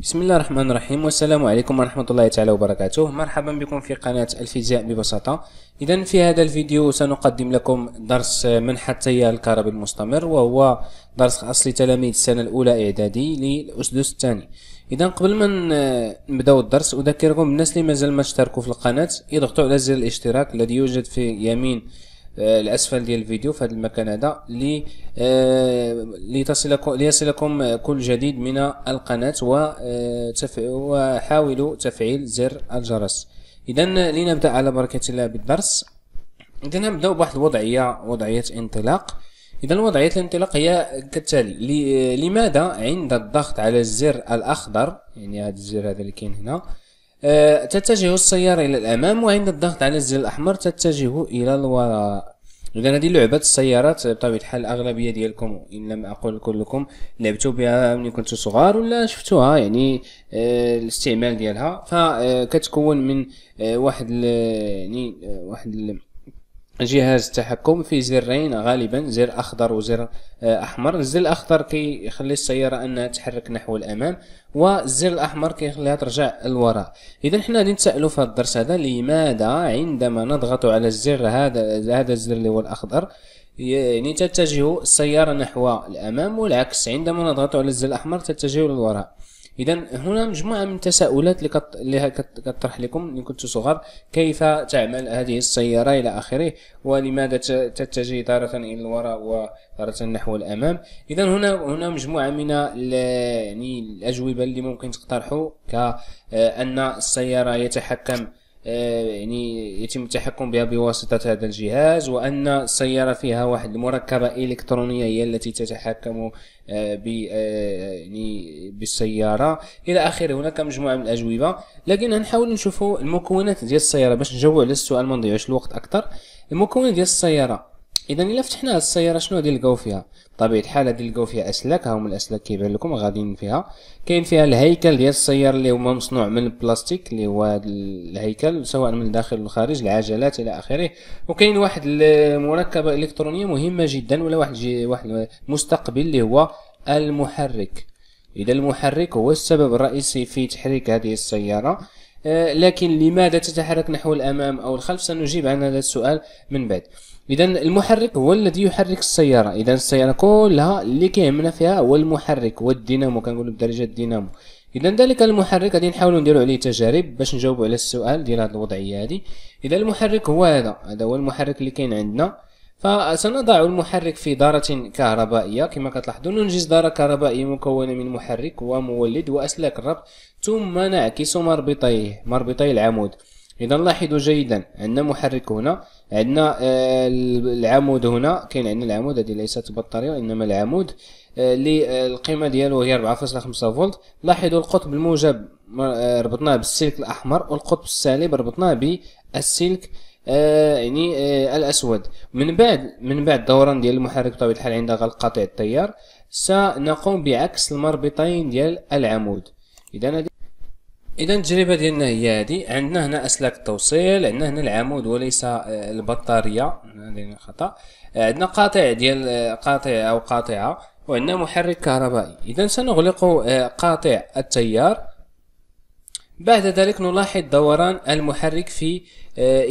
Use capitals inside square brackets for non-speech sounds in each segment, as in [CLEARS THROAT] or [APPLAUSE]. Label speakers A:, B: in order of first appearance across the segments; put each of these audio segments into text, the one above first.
A: بسم الله الرحمن الرحيم والسلام عليكم ورحمة الله تعالى وبركاته مرحبا بكم في قناة الفيزياء ببساطة إذا في هذا الفيديو سنقدم لكم درس منحة تيار الكهربي المستمر وهو درس خاص لتلاميذ السنة الأولى إعدادي للأسدس الثاني إذا قبل ما نبداو الدرس أذكركم بالناس اللي مازال ما اشتركوا في القناة يضغطوا على زر الاشتراك الذي يوجد في يمين آه، الاسفل ديال الفيديو في هذا المكان هذا لي آه، لتصلكم ليصلكم كل جديد من القناه آه، وحاولوا تفعيل زر الجرس اذا لنبدا على بركه الله بالدرس اذا نبداو بواحد الوضعيه وضعيه انطلاق اذا وضعيه الانطلاق هي كالتالي لماذا عند الضغط على الزر الاخضر يعني هذا الزر هذا اللي كاين هنا تتجه السيارة إلى الأمام وعند الضغط على الزر الأحمر تتجه إلى الوراء اذا هذه لعبه السيارات بطبيعه الحال الاغلبيه ديالكم ان لم اقل كلكم لعبتوا بها ملي كنتوا صغار ولا شفتوها يعني آه، الاستعمال ديالها فكتكون آه، من آه، واحد يعني واحد جهاز التحكم في زرين غالبا زر اخضر وزر آه، احمر الزر الاخضر كيخلي السياره انها تحرك نحو الامام والزر الاحمر كيخليها ترجع للوراء اذا حنا غادي نتسائلوا في هذا الدرس هذا لماذا عندما نضغط على الزر هذا هذا الزر اللي هو الاخضر يعني تتجه السياره نحو الامام والعكس عندما نضغط على الزر الاحمر تتجه للوراء اذا هنا مجموعه من التساؤلات اللي كطرح لكم ان كنت صغار كيف تعمل هذه السياره الى اخره ولماذا تتجه تاره الى الوراء وتاره نحو الامام اذا هنا هنا مجموعه من يعني الاجوبه اللي ممكن تقترحوا كان السياره يتحكم آه، يعني يتم التحكم بها بواسطة هذا الجهاز وأن السيارة فيها واحد المركبة إلكترونية هي التي تتحكم آه، ب آه، يعني بالسيارة إلى آخره هناك مجموعة من الأجوبة لكن نحاول نشوفوا المكونات ديال السيارة باش نجاوبوا على السؤال ما نضيعوش الوقت أكثر المكونات ديال السيارة اذا الا فتحنا هاد السياره شنو غادي نلقاو فيها بطبيعه الحال غادي نلقاو فيها اسلاك ها هما الاسلاك كيبان لكم غاديين فيها كاين فيها الهيكل ديال السياره اللي هما مصنوع من البلاستيك اللي هو هاد الهيكل سواء من الداخل والخارج العجلات الى اخره وكاين واحد المركبه الكترونيه مهمه جدا ولا واحد جي واحد مستقبل اللي هو المحرك اذا المحرك هو السبب الرئيسي في تحريك هذه السياره آه، لكن لماذا تتحرك نحو الأمام أو الخلف سنجيب عن هذا السؤال من بعد إذا المحرك هو الذي يحرك السيارة إذا السيارة كلها اللي كيهمنا فيها هو المحرك والدينامو كنقولوا بدرجة الدينامو اذا ذلك المحرك غادي نحاولوا نديروا عليه تجارب باش نجاوبوا على السؤال ديال هذه الوضعيه هذه اذا المحرك هو هذا هذا هو المحرك اللي كاين عندنا فسنضع المحرك في دارة كهربائية كما كتلاحظون ننجز دارة كهربائية مكونة من محرك ومولد وأسلاك الربط ثم نعكس مربطيه مربطي العمود اذا لاحظوا جيدا عندنا محرك هنا عندنا آه، العمود هنا كاين عندنا العمود هذه ليست بطاريه وانما العمود آه، اللي آه، القيمه ديالو هي 4.5 فولت لاحظوا القطب الموجب ربطناه بالسلك الاحمر والقطب السالب ربطناه بالسلك يعني الاسود من بعد من بعد دوران ديال المحرك بطبيعه الحال عند غلق قطع التيار سنقوم بعكس المربطين ديال العمود اذا اذا التجربه ديالنا هي هذه عندنا هنا اسلاك التوصيل عندنا هنا العمود وليس آه، البطاريه هذا خطا عندنا قاطع ديال آه، قاطع او قاطعه وعندنا محرك كهربائي اذا سنغلق آه، قاطع التيار بعد ذلك نلاحظ دوران المحرك في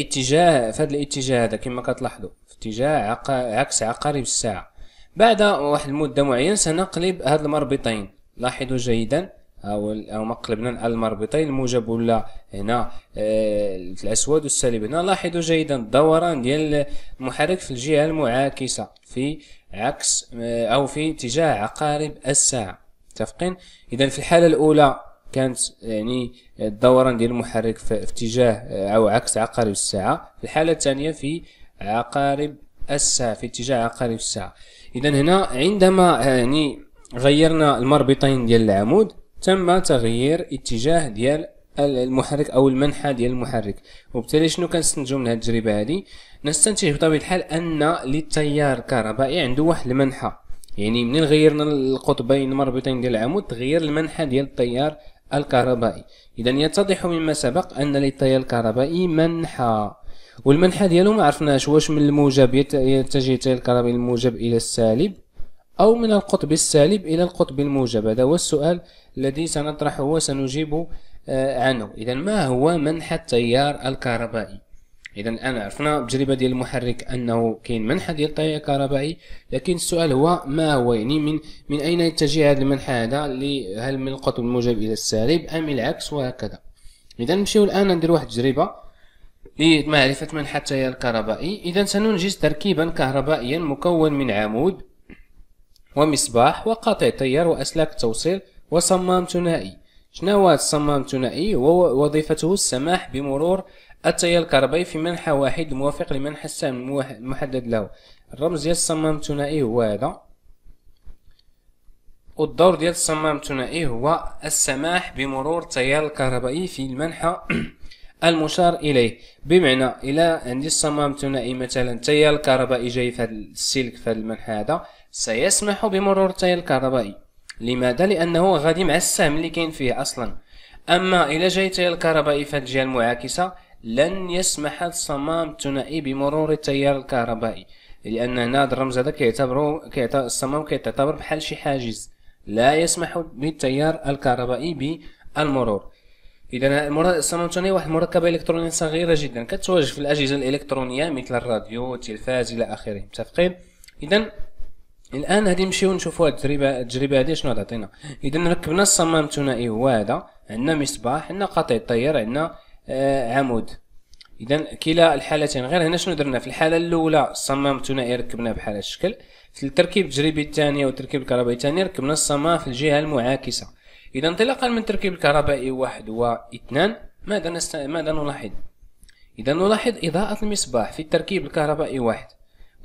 A: اتجاه في هذا الاتجاه هذا كما كتلاحظوا في اتجاه عكس عقارب الساعه بعد واحد المده معينه سنقلب هاد المربطين لاحظوا جيدا او او مقلبنا المربطين الموجب ولا هنا آه، الاسود والسالب هنا لاحظوا جيدا الدوران ديال المحرك في الجهه المعاكسه في عكس آه، او في اتجاه عقارب الساعه متفقين اذا في الحاله الاولى كانت يعني الدوران ديال المحرك في اتجاه آه، او عكس عقارب الساعه في الحاله الثانيه في عقارب الساعه في اتجاه عقارب الساعه اذا هنا عندما يعني غيرنا المربطين ديال العمود تم تغيير اتجاه ديال المحرك او المنحى ديال المحرك وبالتالي شنو كنستنتجو من هذه التجربه هذه نستنتج بطبيعه الحال ان للتيار الكهربائي عنده واحد المنحى يعني منين غيرنا القطبين المربوطين ديال العمود تغير المنحى ديال التيار الكهربائي اذا يتضح مما سبق ان للتيار الكهربائي منحى والمنحى ديالو ما عرفناش واش من الموجب يتجه التيار الكهربائي الموجب الى السالب أو من القطب السالب إلى القطب الموجب هذا هو السؤال الذي سنطرحه وسنجيب آه، عنه إذا ما هو منحى التيار الكهربائي إذا الآن عرفنا بتجربة ديال المحرك أنه كاين منحى ديال التيار الكهربائي لكن السؤال هو ما هو يعني من من أين يتجه هذا المنحى هذا هل من القطب الموجب إلى السالب أم العكس وهكذا إذا نمشيو الآن ندير واحد التجربة لمعرفة منحى التيار الكهربائي إذا سننجز تركيبا كهربائيا مكون من عمود ومصباح وقاطع تيار وأسلاك توصيل وصمام ثنائي شنو هو الصمام الثنائي هو وظيفته السماح بمرور التيار الكهربائي في منحى واحد موافق لمنحى السهم المحدد له الرمز ديال الصمام الثنائي هو هذا والدور ديال الصمام الثنائي هو السماح بمرور التيار الكهربائي في المنحى [CLEARS THROAT] المشار اليه بمعنى الى عندي الصمام الثنائي مثلا التيار الكهربائي جاي في هذا السلك في هذا المنحى هذا سيسمح بمرور التيار الكهربائي لماذا لانه غادي مع السهم اللي كاين فيه اصلا اما الى جاي التيار الكهربائي في الجهه المعاكسه لن يسمح الصمام الثنائي بمرور التيار الكهربائي لان هنا الرمز هذا كيعتبر الصمام كيعتبر بحال شي حاجز لا يسمح بالتيار الكهربائي بالمرور اذا الصمام الثنائي واحد المركبه الكترونيه صغيره جدا كتواجد في الاجهزه الالكترونيه مثل الراديو التلفاز الى اخره متفقين اذا الان غادي نمشيو نشوفوا هاد التجربه التجربه هادي شنو تعطينا اذا ركبنا الصمام الثنائي هو هذا عندنا مصباح عندنا قطع التيار عندنا آه عمود اذا كلا الحالتين غير هنا شنو درنا في الحاله الاولى الصمام الثنائي ركبناه بحال الشكل في التركيب التجريبي الثاني والتركيب الكهربائي الثاني ركبنا الصمام في الجهه المعاكسه اذا انطلاقا من التركيب الكهربائي إيه واحد واثنان ماذا نست... ماذا نلاحظ اذا نلاحظ اضاءه المصباح في التركيب الكهربائي واحد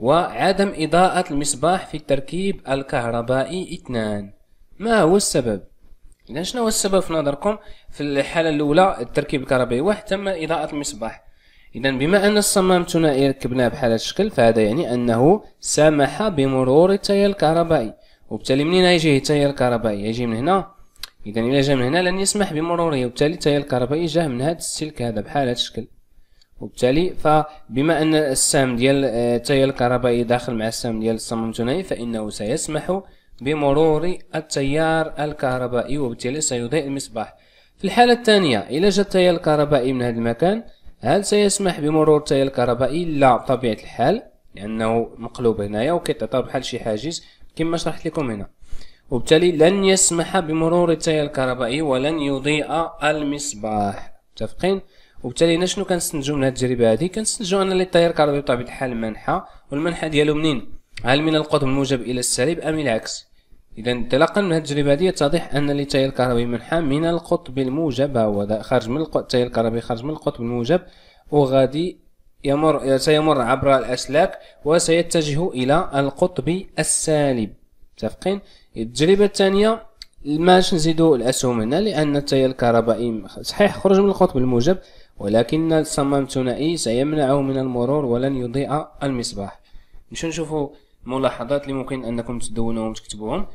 A: وعدم إضاءة المصباح في التركيب الكهربائي اثنان ما هو السبب؟ إذا شنو هو السبب في نظركم في الحالة الأولى التركيب الكهربائي واحد تم إضاءة المصباح إذا بما أن الصمام الثنائي ركبناه بحال الشكل فهذا يعني أنه سمح بمرور التيار الكهربائي وبالتالي منين يجي التيار الكهربائي يجي من هنا إذا إلا جا من هنا لن يسمح بمروره وبالتالي التيار الكهربائي جا من هذا السلك هذا بحال هذا الشكل وبالتالي فبما ان السهم ديال التيار آه، الكهربائي داخل مع السهم ديال الصمام الثنائي فانه سيسمح بمرور التيار الكهربائي وبالتالي سيضيء المصباح في الحالة الثانية إلا جاء التيار الكهربائي من هذا المكان هل سيسمح بمرور التيار الكهربائي لا بطبيعة الحال لأنه مقلوب هنايا وكيتعتبر بحال شي حاجز كما شرحت لكم هنا وبالتالي لن يسمح بمرور التيار الكهربائي ولن يضيء المصباح متفقين؟ وبالتالي هنا شنو كنستنتجو من هذه التجربه هذه كنستنتجو ان التيار الكهربي بطبيعه الحال منحى والمنحى ديالو منين هل من القطب الموجب الى السالب ام العكس اذا انطلاقا من هذه التجربه هذه يتضح ان التيار الكهربي منحى من القطب الموجب هو خارج من التيار الكهربي خارج من القطب الموجب وغادي يمر سيمر عبر الأسلاك وسيتجه إلى القطب السالب متفقين التجربة الثانية ماش نزيدو الأسهم هنا لأن التيار الكهربائي صحيح خرج من القطب الموجب ولكن الصمام الثنائي سيمنعه من المرور ولن يضيء المصباح نمشيو نشوفوا الملاحظات اللي ممكن انكم تدونوهم تكتبوهم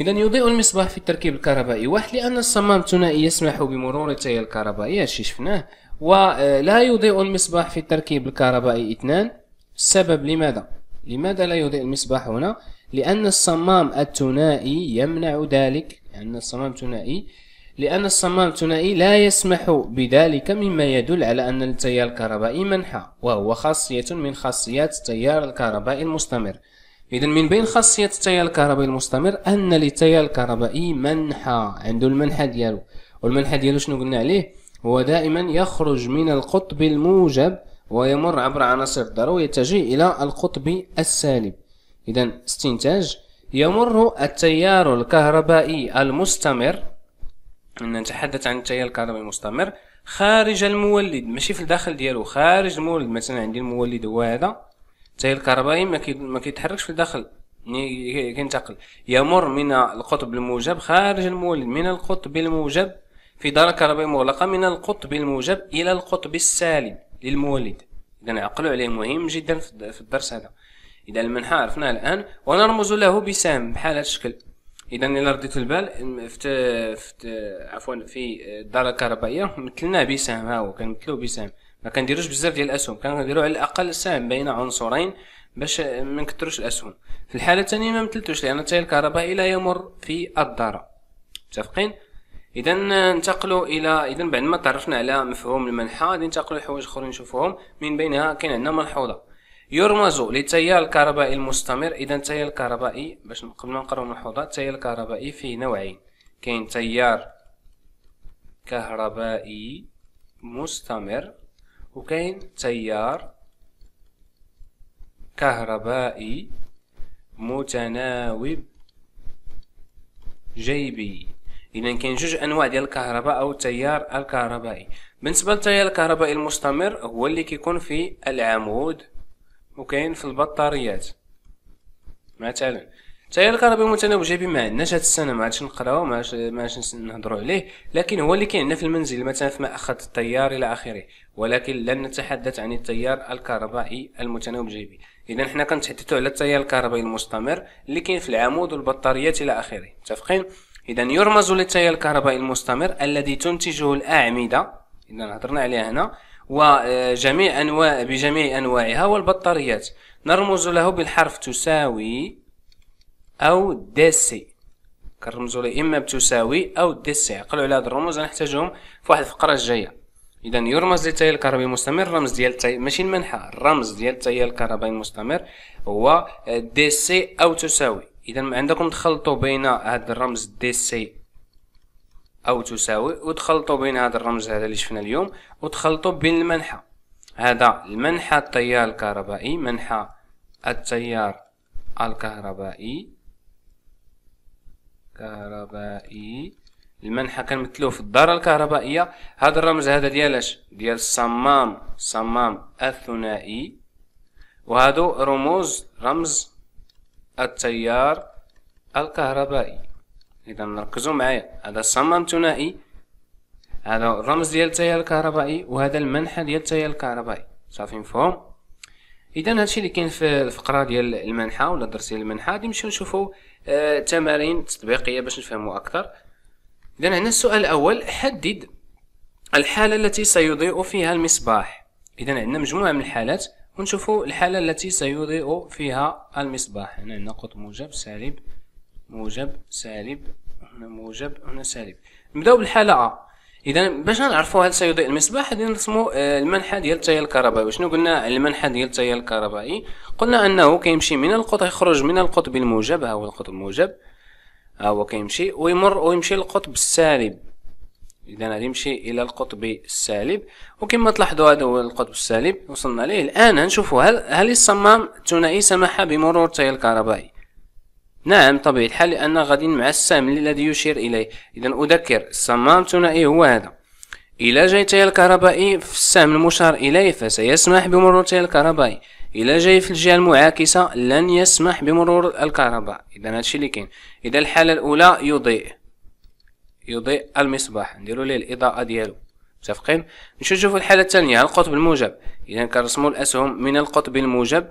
A: اذا يضيء المصباح في التركيب الكهربائي واحد لان الصمام الثنائي يسمح بمرور التيار الكهربائي هادشي شفناه ولا آه، يضيء المصباح في التركيب الكهربائي اثنان السبب لماذا لماذا لا يضيء المصباح هنا لان الصمام الثنائي يمنع ذلك لان الصمام الثنائي لأن الصمام الثنائي لا يسمح بذلك مما يدل على أن التيار الكهربائي منحى وهو خاصية من خاصيات التيار الكهربائي المستمر إذا من بين خاصية التيار الكهربائي المستمر أن للتيار الكهربائي منحى عنده المنحى ديالو والمنحى ديالو شنو قلنا عليه هو دائما يخرج من القطب الموجب ويمر عبر عناصر الذرة ويتجه إلى القطب السالب إذا استنتاج يمر التيار الكهربائي المستمر نتحدث عن التيار الكهربائي المستمر خارج المولد ماشي في الداخل ديالو خارج المولد مثلا عندي المولد هو هذا التيار الكهربائي ما كيتحركش في الداخل يعني ينتقل يمر من القطب الموجب خارج المولد من القطب الموجب في دارة كهربائية مغلقة من القطب الموجب إلى القطب السالب للمولد إذا عقلوا عليه مهم جدا في الدرس هذا إذا المنحة عرفناه الآن ونرمز له بسام بحال هذا الشكل اذا الى رديت البال فت فت عفوا في الدار الكهربائيه مثلناه بسهم ها هو كنمثلو بسهم ما كنديروش بزاف ديال الاسهم كنديرو على الاقل سهم بين عنصرين باش ما نكثروش الاسهم في الحاله الثانيه ما مثلتوش لان التيار الكهربائي لا يمر في الداره متفقين اذا ننتقلوا الى اذا بعد ما تعرفنا على مفهوم المنحه غادي ننتقلوا لحوايج اخرين نشوفوهم من بينها كاين عندنا ملحوظه يرمز للتيار الكهربائي المستمر اذا التيار الكهربائي باش قبل ما نقراو الملحوظات التيار الكهربائي فيه نوعين كاين تيار كهربائي مستمر وكاين تيار كهربائي متناوب جيبي اذا كاين جوج انواع ديال الكهرباء او التيار الكهربائي بالنسبه للتيار الكهربائي المستمر هو اللي كيكون في العمود وكاين في البطاريات مثلا التيار الكهربي المتناوب جيبي ما عندناش هاد السنه ما عادش نقراو ما عادش نهضروا عليه لكن هو اللي كاين عندنا في المنزل مثلا في ماخذ التيار الى اخره ولكن لن نتحدث عن التيار الكهربائي المتناوب جيبي اذا حنا كنتحدثوا على التيار الكهربائي المستمر اللي كاين في العمود والبطاريات الى اخره متفقين اذا يرمز للتيار الكهربائي المستمر الذي تنتجه الاعمده اذا هضرنا عليها هنا وجميع أنواع بجميع أنواعها والبطاريات نرمز له بالحرف تساوي أو ديسي كنرمزوا له إما بتساوي أو ديسي عقلوا على هاد الرموز غنحتاجهم في واحد الفقرة الجاية إذا يرمز للتيار الكهربي المستمر الرمز ديال التي... ماشي المنحة الرمز ديال التيار الكهربي المستمر هو دي سي أو تساوي إذا عندكم تخلطوا بين هاد الرمز دي سي او تساوي وتخلطوا بين هذا الرمز هذا اللي شفنا اليوم وتخلطوا بين المنحى هذا المنحة التيار الكهربائي منحى التيار الكهربائي كهربائي المنحى كنمثلوه في الدارة الكهربائية هذا الرمز هذا ديال اش ديال الصمام الصمام الثنائي وهادو رموز رمز التيار الكهربائي اذا نركزوا معايا هذا الصمام ثنائي هذا الرمز ديال التيار الكهربائي وهذا المنحى ديال التيار الكهربائي صافي مفهوم اذا هادشي اللي كاين في الفقره ديال المنحى ولا درس ديال المنحى غادي نمشيو نشوفوا آه تمارين تطبيقيه باش نفهموا اكثر اذا هنا السؤال الاول حدد الحاله التي سيضيء فيها المصباح اذا عندنا مجموعه من الحالات ونشوفوا الحاله التي سيضيء فيها المصباح هنا عندنا قطب موجب سالب موجب سالب هنا موجب هنا سالب نبداو بالحاله ا اذا باش نعرفوا هل سيضيء المصباح غادي نرسموا آه، المنحى ديال التيار الكهربائي شنو قلنا المنحى ديال التيار الكهربائي قلنا انه كيمشي من القطب يخرج من القطب الموجب ها هو القطب الموجب ها هو كيمشي ويمر ويمشي للقطب السالب اذا غادي يمشي الى القطب السالب وكما تلاحظوا هذا هو القطب السالب وصلنا ليه الان هنشوفوا هل هل الصمام الثنائي سمح بمرور التيار الكهربائي نعم طبيعي الحال لأن غادي مع السهم الذي يشير إليه إذا أذكر الصمام ثنائي إيه هو هذا إلى جاي التيار الكهربائي في السهم المشار إليه فسيسمح بمرور التيار الكهربائي إلى جاي في الجهة المعاكسة لن يسمح بمرور الكهرباء إذا هادشي اللي كاين إذا الحالة الأولى يضيء يضيء المصباح نديرو ليه الإضاءة ديالو متفقين نمشيو نشوفو الحالة الثانية القطب الموجب إذا كنرسمو الأسهم من القطب الموجب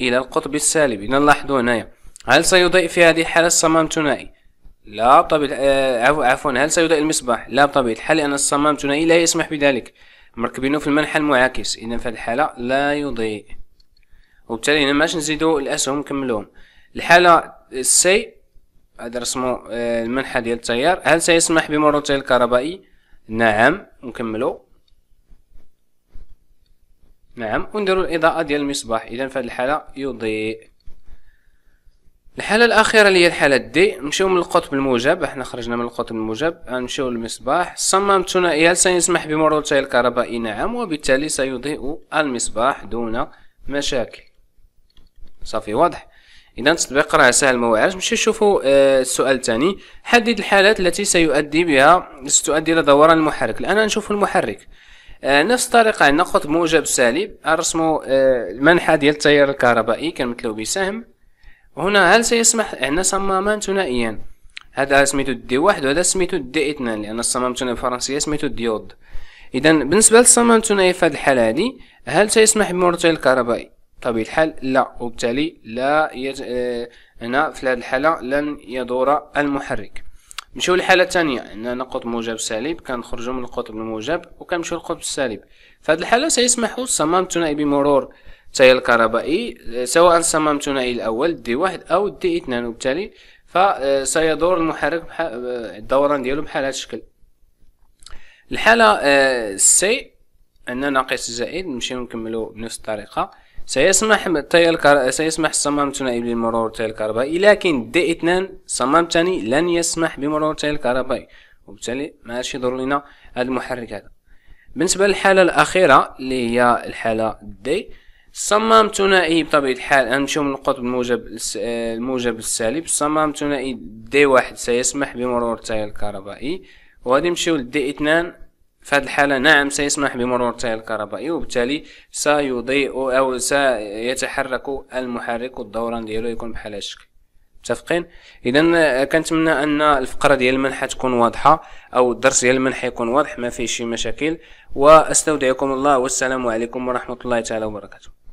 A: إلى القطب السالب إذا لاحظوا هنايا هل سيضيء في هذه الحالة الصمام ثنائي؟ لا بطبيعة آه، عفوا عفو. عفوا هل سيضيء المصباح؟ لا بطبيعة الحال لأن الصمام الثنائي لا يسمح بذلك مركبينه في المنحى المعاكس إذا في الحالة لا يضيء وبالتالي هنا ماش نزيدو الأسهم نكملوهم الحالة السي هذا رسمو آه، المنحة المنحى ديال التيار هل سيسمح بمرور الكهربائي؟ نعم نكملو نعم ونديرو الإضاءة ديال المصباح إذا في هذه الحالة يضيء الحالة الأخيرة اللي هي الحالة دي نمشيو من القطب الموجب احنا خرجنا من القطب الموجب آه، نمشيو للمصباح الثنائي ثنائيال سيسمح التيار الكهربائي نعم وبالتالي سيضيء المصباح دون مشاكل صافي واضح اذا التطبيق راه سهل ما واعرش نمشيو نشوفو آه السؤال الثاني حدد الحالات التي سيؤدي بها ستؤدي الى دوران المحرك الان نشوف المحرك آه نفس الطريقه عندنا قطب موجب سالب نرسمو آه المنحى ديال التيار الكهربائي كنمثلو بسهم هنا هل سيسمح عندنا صمامان ثنائيا هذا سميتو دي واحد وهذا سميتو دي اثنان لأن الصمام الثنائي بالفرنسية سميتو ديود إذا بالنسبة للصمام الثنائي في هذه الحالة هذه هل سيسمح بمرتين الكهربائي طبيعي الحال لا وبالتالي لا يت... هنا آه، في هذه الحالة لن يدور المحرك نمشيو للحالة الثانية عندنا نقط موجب سالب كنخرجو من القطب الموجب وكنمشيو للقطب السالب في هذه الحالة سيسمح الصمام الثنائي بمرور التيار الكهربائي سواء صممت ثنائي الأول دي واحد أو دي اثنان وبالتالي فسيدور آه، المحرك آه، الدوران ديالو بحال هذا الشكل الحالة آه، سي أن ناقص زائد نمشيو نكملو بنفس الطريقة سيسمح التيار سيسمح الصمام الثنائي بمرور التيار الكهربائي لكن دي اثنان صمام ثاني لن يسمح بمرور التيار الكهربائي وبالتالي ما عادش يضر لنا هذا المحرك هذا بالنسبة للحالة الأخيرة اللي هي الحالة دي صمام ثنائي بطبيعة الحال نمشيو من القطب الموجب الموجب السالب صمام ثنائي دي واحد سيسمح بمرور التيار الكهربائي وغادي نمشيو لدي اثنان في هذه الحالة نعم سيسمح بمرور التيار الكهربائي وبالتالي سيضيء أو سيتحرك المحرك والدوران ديالو يكون بحال هاد الشكل متفقين اذا كنتمنى ان الفقره ديال المنحه تكون واضحه او الدرس ديال المنحه يكون واضح ما فيه شي مشاكل واستودعكم الله والسلام عليكم ورحمه الله تعالى وبركاته